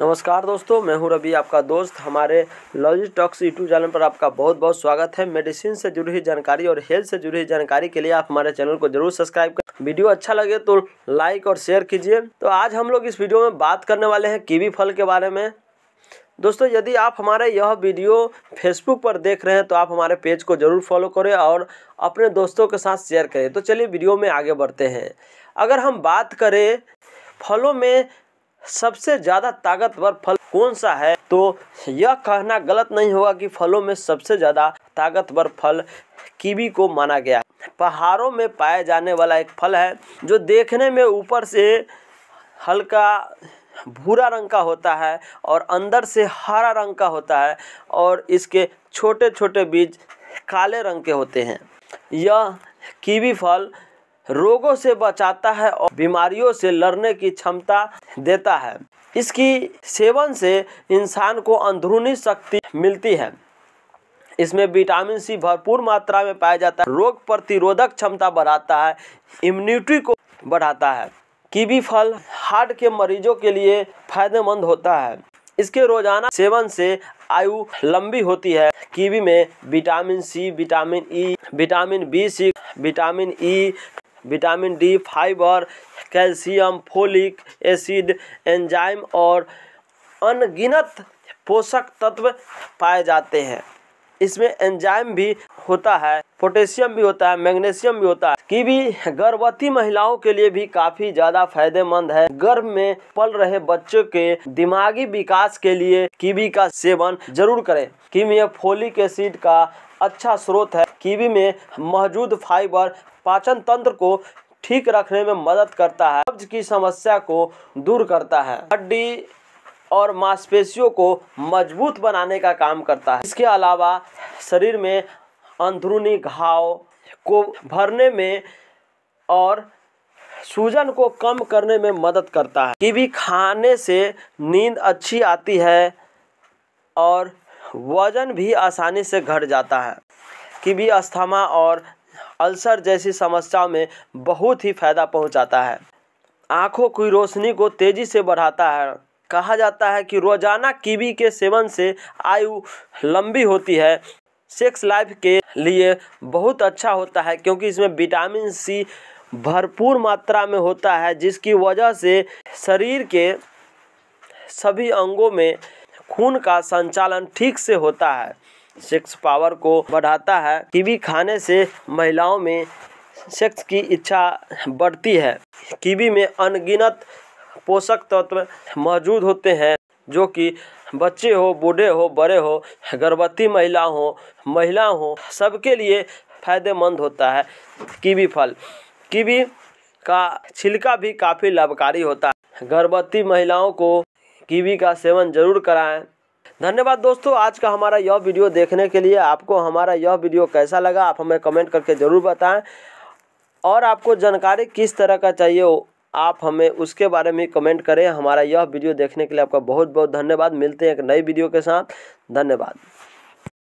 नमस्कार दोस्तों मैं हूं रवि आपका दोस्त हमारे लॉजिस्ट टॉक्स यूट्यूब चैनल पर आपका बहुत बहुत स्वागत है मेडिसिन से जुड़ी हुई जानकारी और हेल्थ से जुड़ी हुई जानकारी के लिए आप हमारे चैनल को जरूर सब्सक्राइब करें वीडियो अच्छा लगे तो लाइक और शेयर कीजिए तो आज हम लोग इस वीडियो में बात करने वाले हैं कीवी फल के बारे में दोस्तों यदि आप हमारे यह वीडियो फेसबुक पर देख रहे हैं तो आप हमारे पेज को जरूर फॉलो करें और अपने दोस्तों के साथ शेयर करें तो चलिए वीडियो में आगे बढ़ते हैं अगर हम बात करें फलों में सबसे ज़्यादा ताकतवर फल कौन सा है तो यह कहना गलत नहीं होगा कि फलों में सबसे ज़्यादा ताकतवर फल कीवी को माना गया पहाड़ों में पाया जाने वाला एक फल है जो देखने में ऊपर से हल्का भूरा रंग का होता है और अंदर से हरा रंग का होता है और इसके छोटे छोटे बीज काले रंग के होते हैं यह कीवी फल रोगों से बचाता है और बीमारियों से लड़ने की क्षमता देता है इसकी सेवन से इंसान को अंदरूनी शक्ति मिलती है इसमें विटामिन सी भरपूर मात्रा में पाया जाता है रोग प्रतिरोधक क्षमता बढ़ाता है इम्यूनिटी को बढ़ाता है कीवी फल हार्ट के मरीजों के लिए फायदेमंद होता है इसके रोजाना सेवन से आयु लंबी होती है कीवी में vitamin C vitamin E vitamin B six vitamin E vitamin D fibre calcium folic acid enzyme और अनगिनत पोषक तत्व पाए जाते हैं इसमें एंजाइम भी होता है पोटेशियम भी होता है मैग्नीशियम भी होता है कि भी गर्भवती महिलाओं के लिए भी काफी ज्यादा फायदेमंद है गर्भ में पल रहे बच्चों के दिमागी विकास के लिए कीवी का सेवन जरूर करें कीवी फोलिक एसिड का अच्छा स्रोत है कीवी में मौजूद फाइबर पाचन तंत्र को ठीक रखने में मदद करता है कब्ज की समस्या को दूर करता है हड्डी और मांसपेशियों को मजबूत बनाने का काम करता है इसके अलावा शरीर में अंदरूनी घाव को भरने में और सूजन को कम करने में मदद करता है कीवी खाने से नींद अच्छी आती है और वजन भी आसानी से घट जाता है कीवी अस्थमा और अल्सर जैसी समस्याओं में बहुत ही फायदा पहुंचाता है आँखों की रोशनी को तेज़ी से बढ़ाता है कहा जाता है कि रोज़ाना कीवी के सेवन से आयु लंबी होती है सेक्स लाइफ के लिए बहुत अच्छा होता है क्योंकि इसमें विटामिन सी भरपूर मात्रा में होता है जिसकी वजह से शरीर के सभी अंगों में खून का संचालन ठीक से होता है सेक्स पावर को बढ़ाता है कीवी खाने से महिलाओं में सेक्स की इच्छा बढ़ती है कीवी में अनगिनत पोषक तत्व मौजूद होते हैं जो कि बच्चे हो बूढ़े हो बड़े हो गर्भवती महिला हो महिला हो सबके लिए फायदेमंद होता है कीवी फल कीवी का छिलका भी काफ़ी लाभकारी होता है गर्भवती महिलाओं को कीवी का सेवन जरूर कराएं धन्यवाद दोस्तों आज का हमारा यह वीडियो देखने के लिए आपको हमारा यह वीडियो कैसा लगा आप हमें कमेंट करके ज़रूर बताएं और आपको जानकारी किस तरह का चाहिए आप हमें उसके बारे में कमेंट करें हमारा यह वीडियो देखने के लिए आपका बहुत बहुत धन्यवाद मिलते हैं एक नई वीडियो के साथ धन्यवाद